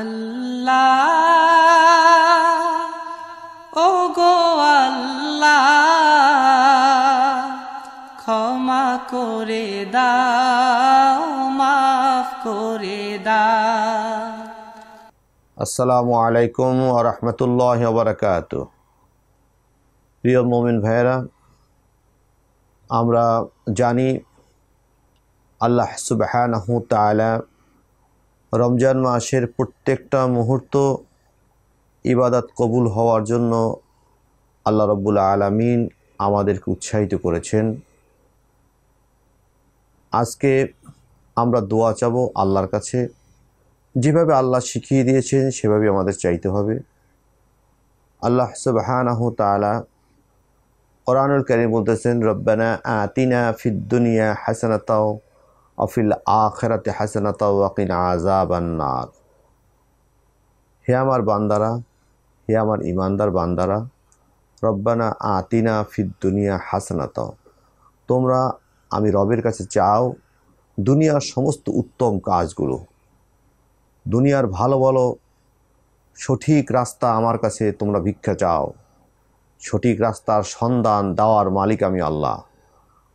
আল্লাহ ও গো আল্লাহ ক্ষমা করে দাও মাফ করে দাও আসসালামু আলাইকুম রহমতুল্লাহ বারাকাত প্রিয় মোমিন ভাইয়েরা আমরা জানি আল্লাহ সুবাহ তালা রমজান মাসের প্রত্যেকটা মুহূর্ত ইবাদাত কবুল হওয়ার জন্য আল্লাহ রব্বুল আলমিন আমাদেরকে উৎসাহিত করেছেন আজকে আমরা দোয়া চাব আল্লাহর কাছে যেভাবে আল্লাহ শিখিয়ে দিয়েছেন সেভাবে আমাদের চাইতে হবে আল্লাহ সুবাহানাহু তালা কোরআনুল করিম বলতেছেন রব্বানা আতিনা ফিদ্দুনিয়া হাসানাতাও অফিল আখেরাতে হাসানাত ওয়াকিন আজাবান্নার হে আমার বান্দারা হে আমার ইমানদার বান্দারা রব্বানা আতিনা ফিদ দুনিয়া হাসানাত তোমরা আমি রবের কাছে চাও দুনিয়ার সমস্ত উত্তম কাজগুলো দুনিয়ার ভালো ভালো সঠিক রাস্তা আমার কাছে তোমরা ভিক্ষা চাও সঠিক রাস্তার সন্ধান দেওয়ার মালিক আমি আল্লাহ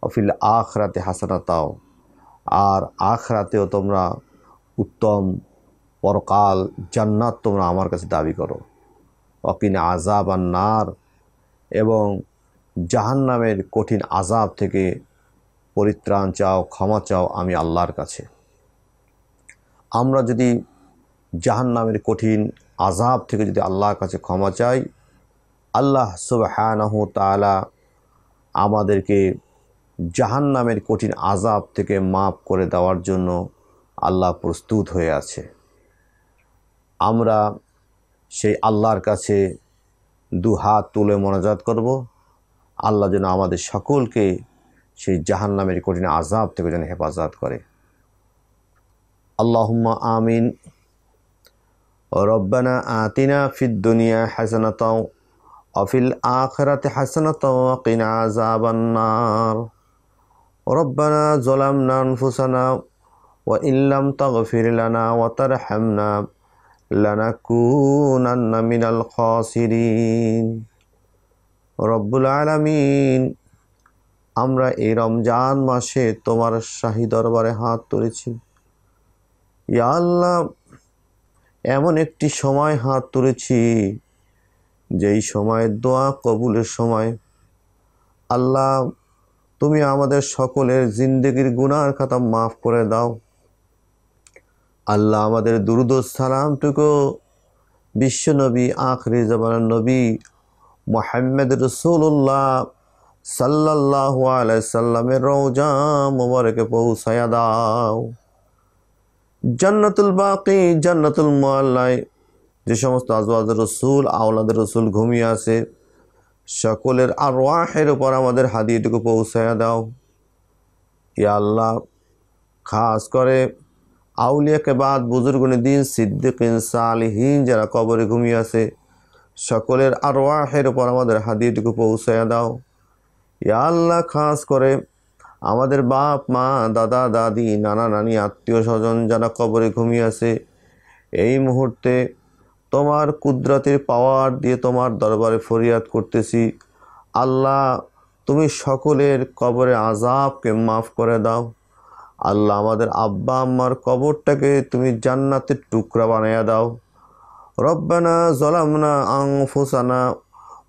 অফিল আখরাতে হাসানাতাও আর আখ রাতেও তোমরা উত্তম পরকাল জান্নাত তোমরা আমার কাছে দাবি করো অকিন আজাব আর নার এবং জাহান্নামের কঠিন আজাব থেকে পরিত্রাণ চাও ক্ষমা চাও আমি আল্লাহর কাছে আমরা যদি জাহান্নামের কঠিন আজাব থেকে যদি আল্লাহর কাছে ক্ষমা চাই আল্লাহ সুবাহ আমাদেরকে জাহান নামের কঠিন আজাব থেকে মাফ করে দেওয়ার জন্য আল্লাহ প্রস্তুত হয়ে আছে আমরা সেই আল্লাহর কাছে দু হাত তুলে মনাজাত করব আল্লাহ যেন আমাদের সকলকে সেই জাহান নামের কঠিন আজাব থেকে যেন হেফাজত করে আল্লাহুম্মা আমিন রব্বানা আতিনা ফিদ্দুনিয়া দুনিয়া হাসানাত অফিল আখরাতে হাসানাত কিনা আজাবান্নার রব্বানা জলাম নান ফুসানা ও ইল্লাম তগফির লানা ওয়াতার হামনা লানাকুনান্না মিনাল খসিরিন রব্বুল আলামিন আমরা এই রমজান মাসে তোমার শাহী দরবারে হাত তুলেছি ইয়া আল্লাহ এমন একটি সময় হাত তুলেছি যেই সময় দোয়া কবুলের সময় আল্লাহ তুমি আমাদের সকলের জিন্দগির গুনার খাতা মাফ করে দাও আল্লাহ আমাদের দুরুদ সালামটুকু নবী আখরি জমানার নবী মোহাম্মদ রসুল্লাহ সাল্লাহ আলাইসাল্লামের রৌজা মোবারকে পৌঁছায়া দাও জান্নাতুল বাকি জান্নাতুল মোয়াল্লায় যে সমস্ত আজওয়াজ রসুল আওলাদ রসুল ঘুমিয়ে আছে সকলের আর ওয়াহের উপর আমাদের হাদিয়েটুকু পৌঁছায়া দাও ইয়া আল্লাহ খাস করে আউলিয়াকে বাদ বুজুর্গনি দিন সিদ্দিক সালহীন যারা কবরে ঘুমিয়ে আছে সকলের ওয়াহের উপর আমাদের হাদিয়েটুকু পৌঁছায়া দাও ইয়া আল্লাহ খাস করে আমাদের বাপ মা দাদা দাদি নানা নানি আত্মীয় স্বজন যারা কবরে ঘুমিয়ে আছে এই মুহূর্তে তোমার কুদরাতের পাওয়ার দিয়ে তোমার দরবারে ফরিয়াদ করতেছি আল্লাহ তুমি সকলের কবরে আজাবকে মাফ করে দাও আল্লাহ আমাদের আব্বা আম্মার কবরটাকে তুমি জান্নাতের টুকরা বানাইয়া দাও রব্বানা জলামনা ফোসানা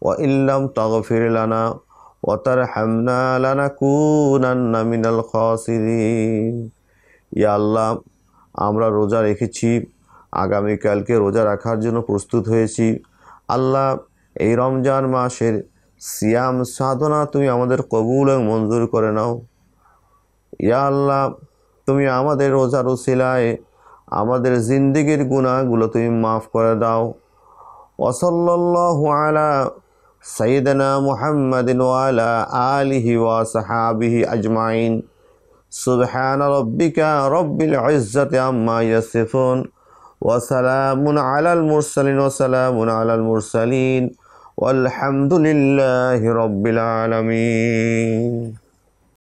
ও ইল্লাম ফিরানা ও তার হামনা কুনান্না মিনাল খসিরিন ইয়া আল্লাহ আমরা রোজা রেখেছি আগামীকালকে রোজা রাখার জন্য প্রস্তুত হয়েছি আল্লাহ এই রমজান মাসের সিয়াম সাধনা তুমি আমাদের কবুল এবং মঞ্জুর করে নাও ইয়া আল্লাহ তুমি আমাদের রোজার উসিলায় আমাদের জিন্দিগির গুণাগুলো তুমি মাফ করে দাও ওসল্লাহ আলা সঈদনা মুহাম্মদিন ওয়ালা আলিহি ওয়া সাহাবিহি আজমাইন সুবহান রব্বিকা রব্বিল ইজ্জতি আম্মা ইয়াসিফুন وسلام على المرسلين وسلام على المرسلين والحمد لله رب العالمين